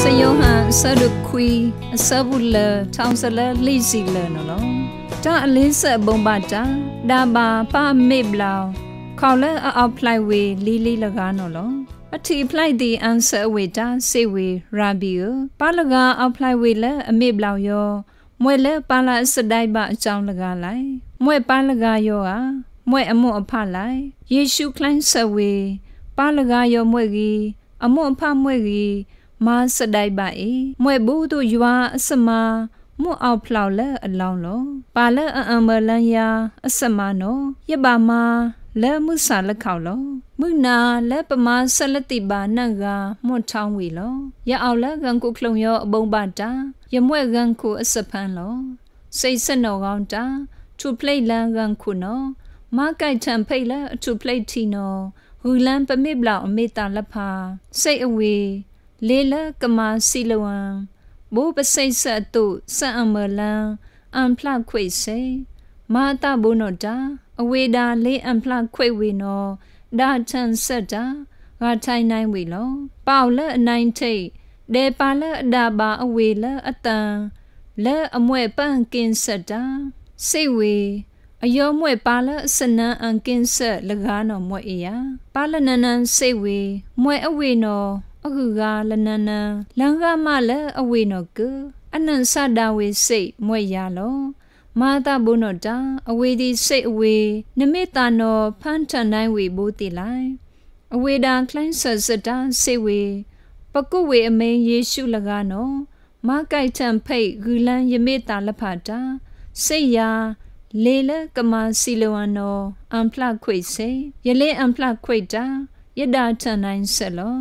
စယောဟန်ဆဒုခွီအစဘုလထောင်စလလိစီလနော်လောတာအလင်းဆက်ဘုံပါတာဒါပါပမေဘလောင်ခေါလဲအောက်ဖလိုက်ဝေလီလီလကားနော်လောအထီဖလိုက်ဒီအန်ဆဝေတာစေဝေရာဘီယပါလကားအောက်ဖလိုက်ဝေလဲအမေဘလောင်ယော မွဲလဲပါလာစဒိုက်ပါအကြောင်းလကားလိုက်မွဲပါလကားယောဟာမွဲအမှုအဖလိုက်ယေရှုခလန်းဆဝေပါလကားယောမွဲကြီးအမွန်ဖမွေကြီးမစဒိုက်ပါအေမွေဘူးတို့ယွာအစမမွအောင်ဖလောက်လဲအလောင်းလောပါလဲအံအံမလန်ယာအစမနောရပါမလဲမှုစာလက်ခေါလောမုနာလဲပမာဆက်လက်တိပါနန့်ကမွန့်ထောင်းဝေလောရအောင်လဲဂန်ကုဖလုံရောအပုံပါတာယမွဲဂန်ကုအစဖန်လောစိတ်စနောကောင်းတာသူပလိတ်လန်ဂန်ခုနောမကိုက်ထံဖိတ်လဲအသူပလိတ်တီနောဟူလန်ပမိဘလောင်အမေတာလက်ဖာစိတ်အဝေလေလကမာစီလဝံဘိုးပစိတ်ဆက်တုစံအမလန်အံဖလခွေစေမာတာဘုနောတာအဝေတာလေးအံဖလခွေဝေနောဒါချန်ဆက်တာငါထိုင်နိုင်ဝေလောပေါလက်အနိုင်ထိတ်ဒေပါလက်အဒါပါအဝေလက်အတန်လက်အမွဲပန့်ကင်းဆက်တာစိတ်ဝေအယောမွဲ့ပါလစနန်အန်ကင်းဆက်လကားနော်မွဲ့အေယာပါလနနန်စိတ်ဝေမွဲ့အဝေနော်အခုကလနနန်လန်ကမလည်းအဝေနော်ကအနန်စတာဝေစိတ်မွဲ့ရလောမာတာဘုနောတာအဝေဒီစိတ်အဝေနမိတာနောဖန်ထန်နိုင်ဝေဘိုးတိလိုက်အဝေဒံကလိုင်းဆစတာစိတ်ဝေပကုဝေအမင်းယေရှုလကနောမကိုက်ထံဖိတ်ဂူလန်ယမေတာလဖတာစိတ်ယာလေလကမစီလဝနောအံဖလခွေစေယလင်းအံဖလခွေတာယတာထန်နိုင်ဆက်လော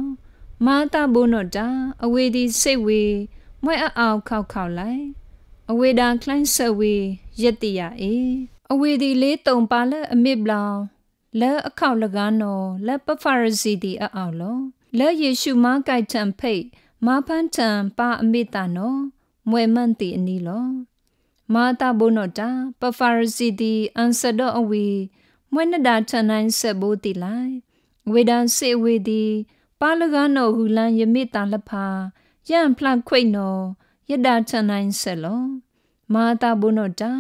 မာတာဘုနောတာအဝေဒီစိတ်ဝေမွဲ့အောင်ခောက်ခောက်လိုက်အဝေဒာခလိုင်းဆက်ဝေယတိယအေအဝေဒီလေးတုံပါလအမစ်ဘလောင်လဲအခောက်လကားနော်လဲပဖရစီတီအအောင်လောလဲယေရှုမကိုက်တံဖိတ်မာဖန်တံပါအမစ်တာနော်မွဲမန့်တီအနီလောမာတာဘုန်တော်တာပဖာရစီတီအန်ဆဒောအဝီမွေနဒါထနိုင်ဆက်ဘိုးတီလိုက်ဝေဒန်စေဝေတီပါလကနောဟူလန်ယမိတာလဖာယံဖလခွိနောယဒါထနိုင်ဆက်လောမာတာဘုန်တော်တာ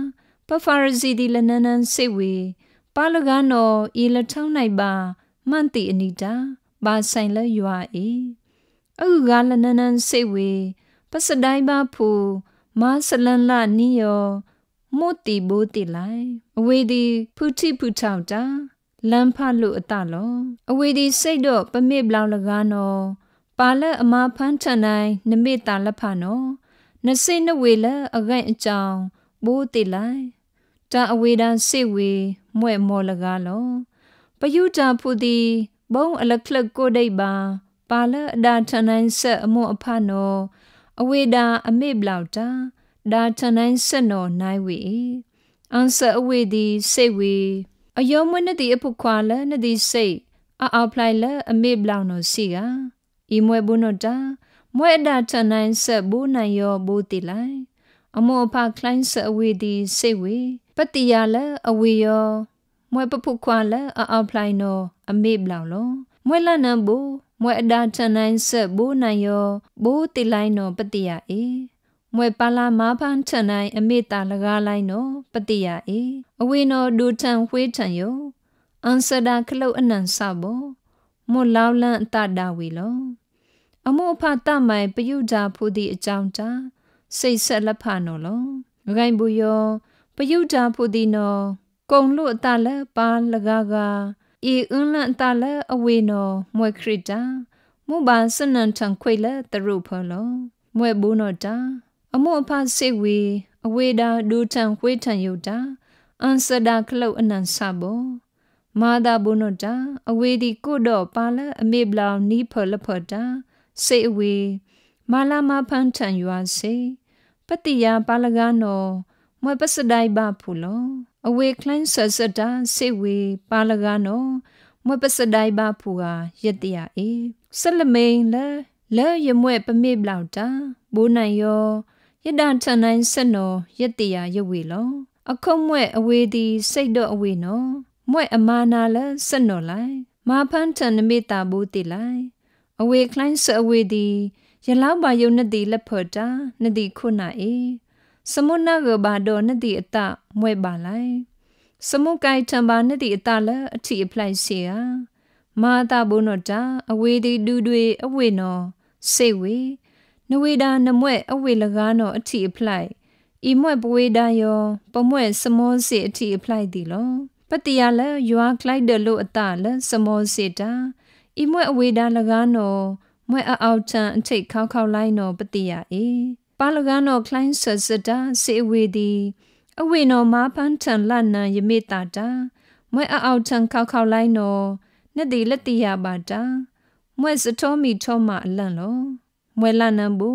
ပဖာရစီတီလနနန်စေဝေပါလကနောဤလထောင်း၌ပါမန့်တီအနီတာပါဆိုင်လရွာ၏အခုကလနနန်စေဝေပစဒိုင်းပါဖူမဆလန်လာနီယောမုတ်တီဘိုးတီလိုက်အဝေဒီဖူတိဖူထောက်တာလမ်းဖလို့အတလော အဝေဒီစိတ်တော့ပမေဘလောင်လကားနော်ပါလက်အမဖန်းထန်တိုင်းနမေတာလက်ဖနော်နစိနဝေလက်အခိုင်အကြောင်းဘိုးတီလိုက်တာအဝေဒန်စိဝေ မွဲ့မော်လကားလောပယုတာဖူတီဘုံအလကလကိုဒိတ်ပါပါလက်အဒါထန်တိုင်းဆက်အမွန်အဖနော်အဝေဒာအမေဘလောက်တာဒါထန်နိုင်စနောနိုင်ဝေအန်ဆအဝေဒီစိတ်ဝေအယောမွနတိအဖုခွာလနတိစိတ်အာအဖလိုက်လအမေဘလောက်နောစီကဤမွဲဘုနောတာမွဲဒါထန်နိုင်စဘုနိုင်ယောဘုတိလိုက်အမောဖခလိုင်းစအဝေဒီစိတ်ဝေပတိယလအဝေယောမွဲပဖုခွာလအာအဖလိုက်နောအမေဘလောက်လောမွဲလနံဘူမွဲအဒါထန်နိုင်ဆက်ဘိုးနိုင်ယောဘိုးတိလိုင်းတော်ပတိယအေမွဲပါလာမာဖန်ထန်နိုင်အမေတာလကားလိုင်းတော်ပတိယအေအဝေနော်ဒူထန်ဝေးထန်ယောအန်ဆဒါခလုတ်အနန်ဆဘောမွလောင်းလန့်အတတာဝေလောအမောဖတမိုင်ပယုဒာဖူတိအကြောင်းတာစိတ်ဆက်လက်ဖနော်လောငဂိုင်ဘူးယောပယုဒာဖူတိနော်ကုံလို့အတလက်ပါလကားကားဤအွန်းလန်တလအဝေနောမွေခရတာမူပါစနန်ထံခွေလတရုဖလောမွေဘူးနောတာအမှုအဖစေဝေ အဝေတာဒူထံခွေထံယုတာအန်စဒါခလုတ်အနန်ဆဘောမာဒဘုန်တာအဝေဒီကိုတော့ပါလအမေဘလောင်နီးဖလဖတာစေအဝေမာလာမဖန်ထန်ရွာစေပတိယပါလကနော မွေပစဒိုင်ဘဖူလောအဝေကလန်ဆဆဒန်စေဝေပါလကနောမွေပစဒိုင်ဘာဖူဟာယတရအေဆလမိန်လလဲယမွေပမေဘလောက်တာဘိုးနိုင်ယောယတန်ထန်နိုင်ဆနောယတရယဝေလော အခုံမွေအဝေသည်စိတ်တော့အဝေနောမွေအမာနာလဲဆနောလိုက်မာဖန်ထန်နမေတာဘူးတိလိုက်အဝေကလန်ဆအဝေသည်ယလောက်ပါယုံနတိလက်ဖော်တာနတိခုနာအေစမုနာဂဘာဒောနတိအတမွဲပါလိုက်စမုကိုင်ထံပါနတိအတလအထီအဖလိုက်စီယာမာတာဘုနောတာအဝေဒီတူတွေ အဝေနောစေဝေနဝေဒာနမွဲ့အဝေလကားနောအထီအဖလိုက်ဤမွဲ့ပဝေဒာယော ပမွဲ့စမောစီအထီအဖလိုက်တီလောပတိယလယွာကလိုက်တယ်လို့အတလစမောစီတာဤမွဲ့အဝေဒာလကားနောမွဲ့အောက်ချံအထိတ်ခေါခေါလိုက်နောပတိယအေပါလကနောခလိုင်းဆစတာစေဝေဒီအဝေနောမာပန်းထန်လနံယမေတာတာ မွဲအောက်ထန်ခောက်ခောက်လိုက်နောနှစ်တိလက်တိယပါတာမွဲစထောမီထောမအလန့်လော မွဲလနံဘူ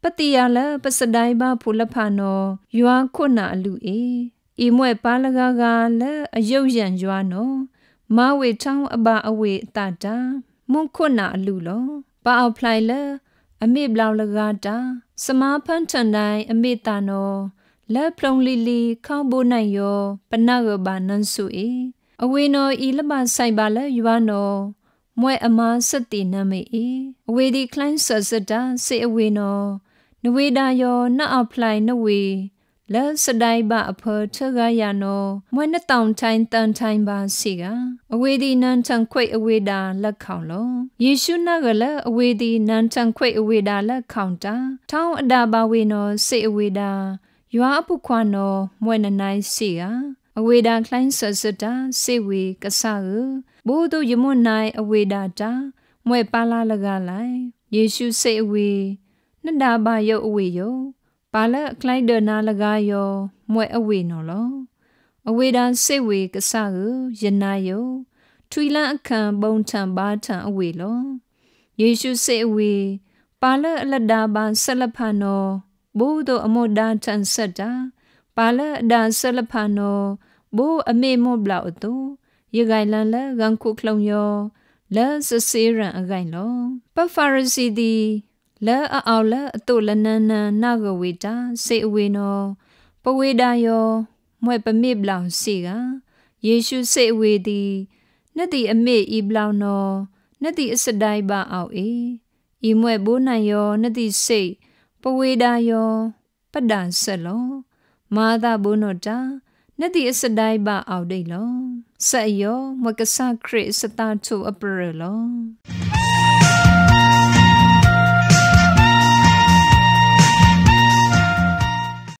ပတိယလပစဒိုင်ဘာဖူလဖနောယွာခုနာအလူအေဤမွဲပါလကကလည်းအယုတ်ရန်ယွာနောမဝေချောင်းအပါအဝေအတတာမွန်ခုနာအလူလောပါအောင်ဖလိုက်လအမိဘလောင်လကတာစမာဖန်ချန်တိုင်းအမေတာနောလက်ဖလုံလီလီခေါဘိုနိုင်ယောပနရဘာနန်ဆူအေအဝေနောဤလမဆိုင်ပါလက်ယွာနောမွဲအမားစတိနမေအေအဝေဒီခလိုင်းဆစတာစေအဝေနောနဝေဒါယောနအဖလိုင်နဝေလစဒိုင်ဘာအဖောထဂယနောမွဲ့နတောင်တိုင်းတန်တိုင်းပါစီကအဝေဒီနန်ချန်ခွေအဝေဒာလက်ခေါင်လောယေရှုနာကလည်းအဝေဒီနန်ချန်ခွေအဝေဒာလက်ခေါင်တာထောင်းအတာပါဝေနောစေအဝေဒာရွာအပုခွနောမွဲ့နနိုင်စီကအဝေဒာခလိုင်းဆဆတာစေဝေကဆာဘိုးတို့ယမွန်နိုင်အဝေဒာတာမွဲ့ပါလာလကလိုက်ယေရှုစေအဝေနှစ်တာပါယုတ်အဝေယောပါလကလိုက်ဒနာလကယော မွဲအဝေနော်လော အဝေဒံစိတ်ဝေကဆဟုယနာယောထွေလန်အခံဘုံထံပါထံအဝေလောယေရှုစိတ်အဝေပါလအလဒါပန်ဆလဖန်နောဘိုးတို့အမောဒါထန်ဆက်တာပါလအဒါဆလဖန်နောဘိုးအမေမောဘလောက်တူယေဂိုင်လန်လဂန်ခုခလုံယောလဆစေရန်အဂိုင်လော ပဖာရစီဒီလဲအောင်လဲအတုလနန်းနန်းနာကဝေတာစေအဝေနော ပဝေဒာယော မွဲ့ပမိပလောင်စီကယေရှုစေအဝေသည်နှစ်တီအမေဤပလောင်နောနှစ်တီအစတိုင်းပါအောင်ဤဤမွဲ့ဘိုးနိုင်ယောနှစ်တီစိတ်ပဝေဒာယောပဒံဆက်လောမာသဘုန်တော်တာနှစ်တီအစတိုင်းပါအောင်ဒိတ်လောဆက်ယောမကဆခရစ်စတာချူအပရလော